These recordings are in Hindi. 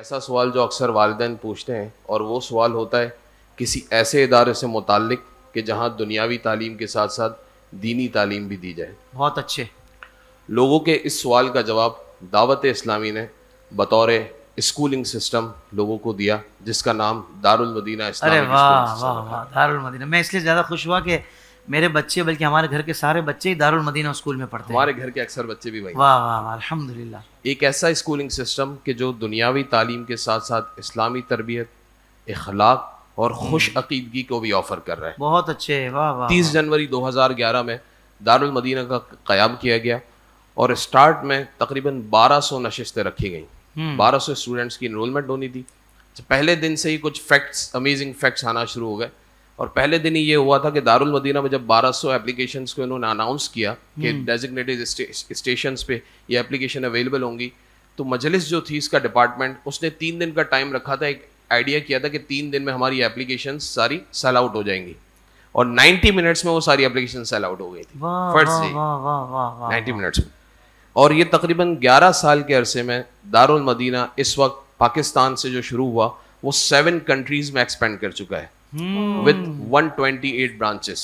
ऐसा सवाल जो अक्सर वालदेन पूछते हैं और वो सवाल होता है किसी ऐसे इदारे से मुतल कि जहाँ दुनियावी तालीम के साथ साथ दीनी तालीम भी दी जाए बहुत अच्छे लोगों के इस सवाल का जवाब दावत इस्लामी ने बतौर स्कूलिंग सिस्टम लोगों को दिया जिसका नाम दारुलमदीना दारुलमदीना मैं इसलिए ज़्यादा खुश हुआ कि मेरे बच्चे बल्कि हमारे घर के सारे बच्चे ही दारुल मदीना स्कूल में पढ़ते हमारे घर के अक्सर बच्चे भी वही वाह वाह अलहमदिल्ला एक ऐसा स्कूलिंग सिस्टम कि जो दुनियावी तालीम के साथ साथ इस्लामी तरबियत इखलाक और हम्म। खुश अकीदगी को भी ऑफर कर रहा है बहुत अच्छे वाह वाह तीस जनवरी 2011 में दारुल मदीना का क्याम किया गया और स्टार्ट में तकरीबन 1200 नशस्तें रखी गई 1200 स्टूडेंट्स की इनरोलमेंट होनी थी पहले दिन से ही कुछ फैक्ट्स अमेजिंग फैक्ट्स आना शुरू हो गए और पहले दिन ही ये हुआ था कि दारुल मदीना में जब 1200 सौ एप्लीकेशन को इन्होंने अनाउंस किया कि डेजिग्नेटेड हम्म। स्टेशन पे ये एप्लीकेशन अवेलेबल होंगी तो मजलिस जो थी इसका डिपार्टमेंट उसने तीन दिन का टाइम रखा था एक आइडिया किया था कि तीन दिन में हमारी एप्लीकेशन सारी सेल आउट हो जाएंगी और 90 मिनट्स में वो सारी एप्लीकेशन सेल आउट हो गई थी फर्स्ट डे 90 मिनट्स में और ये तकरीबन 11 साल के अरसे में दारुल मदीना इस वक्त पाकिस्तान से जो शुरू हुआ वो सेवन कंट्रीज़ में एक्सपेंड कर चुका है विद 128 ब्रांचेस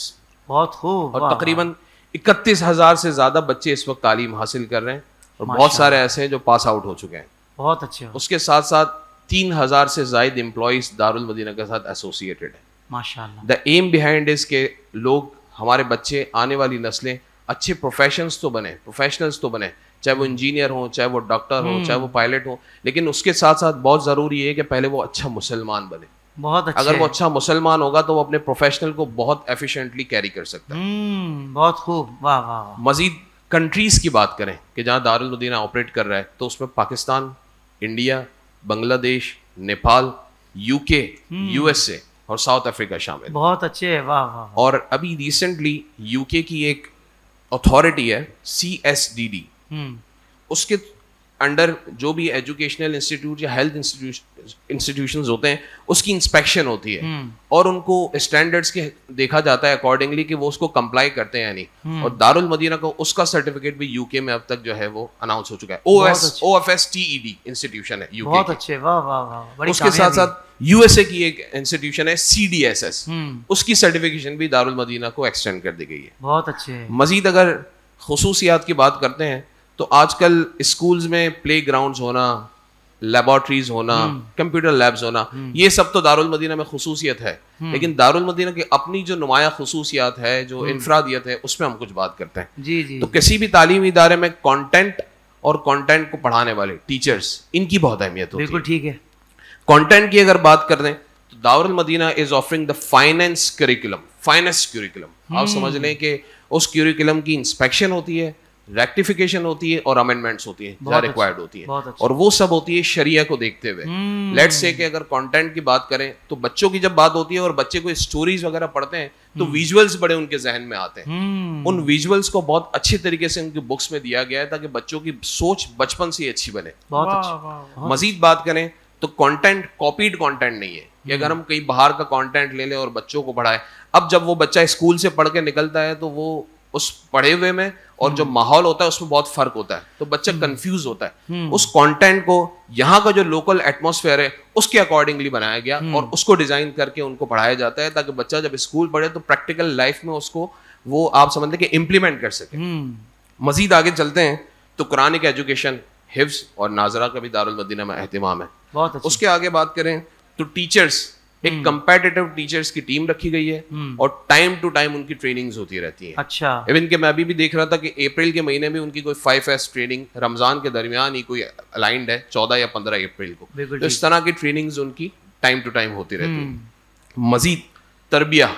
बहुत खूब और तकरीबन इकतीस हजार से ज्यादा बच्चे इस वक्त तालीम हासिल कर रहे हैं और बहुत सारे ऐसे हैं जो पास आउट हो चुके हैं बहुत अच्छे उसके साथ साथ तीन हजार से जायद एम्प्लॉयज दारुल मदीना के साथ एसोसिएटेड है द एम बिहाइंड इज के लोग हमारे बच्चे आने वाली नस्लें अच्छे प्रोफेशंस तो बने प्रोफेशनल्स तो बने चाहे वो इंजीनियर hmm. हो चाहे वो डॉक्टर हो hmm. चाहे वो पायलट हो लेकिन उसके साथ साथ बहुत ज़रूरी है कि पहले वो अच्छा मुसलमान बने बहुत अच्छा अगर वो अच्छा मुसलमान होगा तो वो अपने प्रोफेशनल को बहुत एफिशिएंटली कैरी कर सकता है हम्म, बहुत खूब वाह वाह मजीद कंट्रीज की बात करें कि जहाँ दारुलमदीना ऑपरेट कर रहा है तो उसमें Pakistan India Bangladesh Nepal UK USA hmm. और साउथ अफ्रीका शामिल बहुत अच्छे है वाह वाह और अभी रिसेंटली यूके की एक अथॉरिटी है सी एस डी डी उसके अंडर जो भी एजुकेशनल इंस्टीट्यूट या हेल्थ इंस्टीट्यूशन होते हैं उसकी इंस्पेक्शन होती है हम्म। और उनको स्टैंडर्ड्स के देखा जाता है अकॉर्डिंगली कि वो उसको कंप्लाई करते हैं यानी हम्म। और दारुल मदीना को उसका सर्टिफिकेट भी यूके में अब तक जो है वो अनाउंस हो चुका है ओएस ओएफएस टीईडी इंस्टीट्यूशन है यूके बहुत अच्छे वाह वाह वाह उसके साथ साथ यूएसए की एक इंस्टीट्यूशन है सीडीएसएस हम्म। उसकी सर्टिफिकेशन भी दारुल मदीना को एक्सटेंड कर दी गई है बहुत अच्छे मजीद अगर खसूसियात की बात करते हैं तो आजकल स्कूल्स में प्ले ग्राउंड होना लेबोरेटरीज होना कंप्यूटर हम्म। लैब्स होना हम्म। ये सब तो दारुल मदीना में खसूसियत है हम्म। लेकिन दारुल मदीना की अपनी जो नुमाया खसूसियात है जो इंफ्रादियत है उसमें हम कुछ बात करते हैं जी जी तो किसी भी तालीमी इदारे में कॉन्टेंट और कॉन्टेंट को पढ़ाने वाले टीचर्स इनकी बहुत अहमियत होती बिल्कुल ठीक है कॉन्टेंट की अगर बात कर दें तो Darul Madina is offering the finance curriculum finance curriculum आप समझ लें कि उस क्यूरिकुलम की इंस्पेक्शन होती है रेक्टिफिकेशन होती है और अमेंडमेंट्स होती है रिक्वायर्ड होती है और वो सब होती है शरिया को देखते हुए लेट्स हम्म। से कि अगर कंटेंट की बात करें तो बच्चों की जब बात होती है और बच्चे को स्टोरीज वगैरह पढ़ते हैं तो विजुअल्स हम्म। बड़े उनके जहन में आते हैं हम्म। उन विजुअल्स को बहुत अच्छे तरीके से उनकी बुक्स में दिया गया है ताकि बच्चों की सोच बचपन से अच्छी बने बहुत अच्छी मजीद बात करें तो कॉन्टेंट कॉपीड कॉन्टेंट नहीं है कि अगर हम कहीं बाहर का कॉन्टेंट ले लें और बच्चों को पढ़ाए अब जब वो बच्चा स्कूल से पढ़ के निकलता है तो वो उस पढ़े हुए में और जो हम्म। माहौल होता है उसमें बहुत फर्क होता है तो बच्चा कंफ्यूज हम्म। होता है हम्म। उस कंटेंट को यहाँ का जो लोकल एटमोसफेयर है उसके अकॉर्डिंगली बनाया गया और उसको डिजाइन करके उनको पढ़ाया जाता है ताकि बच्चा जब स्कूल पढ़े तो प्रैक्टिकल लाइफ में उसको वो आप समझ कि इम्प्लीमेंट कर सके मजीद आगे चलते हैं तो कुरानिक एजुकेशन हिफ्स और नाजरा का भी दारुल में अहतमाम है उसके आगे बात करें तो टीचर्स एक कंपेटेटिव हम्म। टीचर्स की टीम रखी गई है हम्म। और टाइम टू टाइम उनकी ट्रेनिंग्स होती रहती हैं अच्छा इवन के मैं अभी भी देख रहा था कि अप्रैल के महीने में उनकी कोई फाइव एस ट्रेनिंग रमजान के दरमियान ही कोई अलाइंड है चौदह या पंद्रह अप्रैल को तो इस तरह की ट्रेनिंग उनकी टाइम टू टाइम होती रहती है हम्म। मजीद तरबिया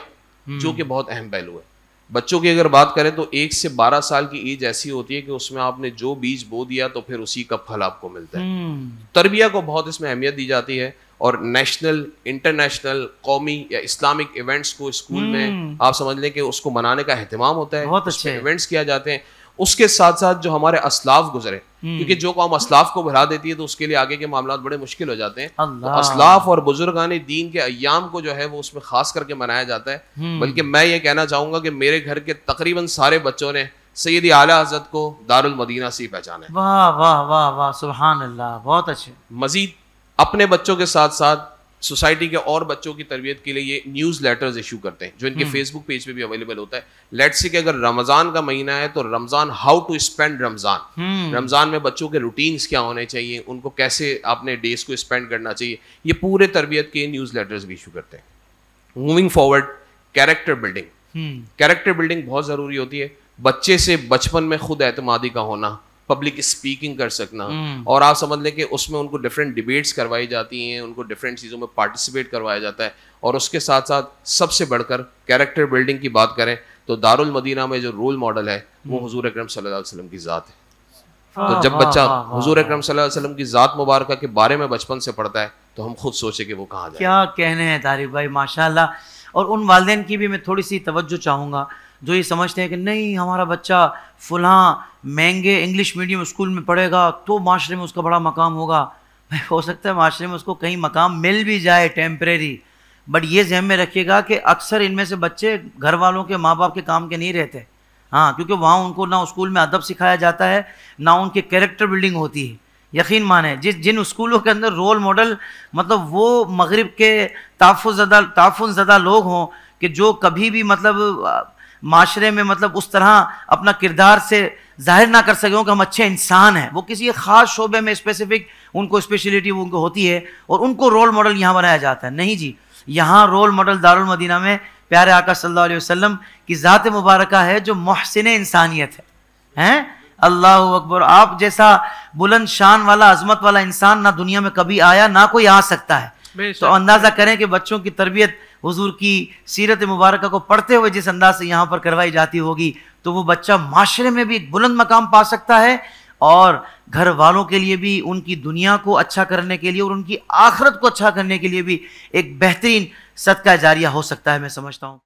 जो कि बहुत अहम पहलू है बच्चों की अगर बात करें तो एक से बारह साल की एज ऐसी होती है कि उसमें आपने जो बीज बो दिया तो फिर उसी का फल आपको मिलता है हम्म। तरबिया को बहुत इसमें अहमियत दी जाती है और नेशनल इंटरनेशनल कौमी या इस्लामिक इवेंट्स को स्कूल में हम्म। आप समझ लें कि उसको मनाने का अहतमाम होता है बहुत अच्छे इवेंट्स किया जाते हैं उसके साथ साथ जो हमारे असलाफ गुजरे हम्म। क्योंकि जो कौम असलाफ को भरा देती है तो उसके लिए आगे के मामला बड़े मुश्किल हो जाते हैं तो असलाफ और बुजुर्गान दीन के अयाम को जो है वो उसमें खास करके मनाया जाता है हम्म। बल्कि मैं ये कहना चाहूंगा कि मेरे घर के तकरीबन सारे बच्चों ने सैदी आला हजरत को दारुल मदीना से ही पहचाना वाह वाह वाह वाह सुबहान अल्लाह बहुत अच्छे मजीद अपने बच्चों के साथ साथ सोसाइटी के और बच्चों की तरबियत के लिए ये न्यूज़ लेटर्स इशू करते हैं जो इनके फेसबुक हम्म। पेज पे भी अवेलेबल होता है लेट्स से कि अगर रमज़ान का महीना है तो Ramzan how to spend Ramzan hmm. Ramzan में बच्चों के रूटीन्स क्या होने चाहिए उनको कैसे अपने डेज को स्पेंड करना चाहिए ये पूरे तरबियत के न्यूज़ लेटर्स भी इशू करते हैं moving forward character building character building बहुत ज़रूरी होती है बच्चे से बचपन में खुद एतमादी का होना पब्लिक स्पीकिंग कर सकना हम्म। और आप समझ लें कि उसमें उनको डिफरेंट डिबेट्स करवाई जाती हैं उनको डिफरेंट चीज़ों में पार्टिसिपेट करवाया जाता है और उसके साथ साथ सबसे बढ़कर कैरेक्टर बिल्डिंग की बात करें तो दारुल मदीना में जो रोल मॉडल है वो हजूर अक्रम सल्लम की ज़ात है हाँ, तो जब हाँ, बच्चा हजूर अक्रम सल्लम की ज़ात मुबारक के बारे में बचपन से पढ़ता है तो हम खुद सोचे कि वो कहाँ क्या कहने हैं तारिफ भाई माशा और उन वालदेन की भी मैं थोड़ी सी तवज्जो चाहूँगा जो ये समझते हैं कि नहीं हमारा बच्चा फुला महंगे इंग्लिश मीडियम स्कूल में पढ़ेगा तो माशरे में उसका बड़ा मकाम होगा भाई हो सकता है माशरे में उसको कहीं मकाम मिल भी जाए टेम्प्रेरी बट ये जहन में रखिएगा कि अक्सर इनमें से बच्चे घर वालों के माँ बाप के काम के नहीं रहते हाँ क्योंकि वहाँ उनको ना स्कूल में अदब सिखाया जाता है ना उनके कैरेक्टर बिल्डिंग होती है यकीन माने जिस जिन स्कूलों के अंदर रोल मॉडल मतलब वो मगरब के ताफुजदा ताफुनजदा लोग हों कि जो कभी भी मतलब माशरे में मतलब उस तरह अपना किरदार से जाहिर ना कर सकें कि हम अच्छे इंसान हैं वो किसी ख़ास शोबे में स्पेसिफिक उनको स्पेशलिटी उनको होती है और उनको रोल मॉडल यहाँ बनाया जाता है नहीं जी यहाँ रोल मॉडल दारुल मदीना में प्यारे आका सल्लल्लाहु अलैहि वसल्लम की ज़ात मुबारक है जो महसिन इंसानियत है हैं अल्लाह अकबर आप जैसा बुलंद शान वाला अजमत वाला इंसान ना दुनिया में कभी आया ना कोई आ सकता है तो अंदाज़ा करें कि बच्चों की तरबियत हुजूर की सीरत मुबारक को पढ़ते हुए जिस अंदाज से यहाँ पर करवाई जाती होगी तो वो बच्चा माशरे में भी एक बुलंद मकाम पा सकता है और घर वालों के लिए भी उनकी दुनिया को अच्छा करने के लिए और उनकी आखरत को अच्छा करने के लिए भी एक बेहतरीन सदका जारिया हो सकता है मैं समझता हूँ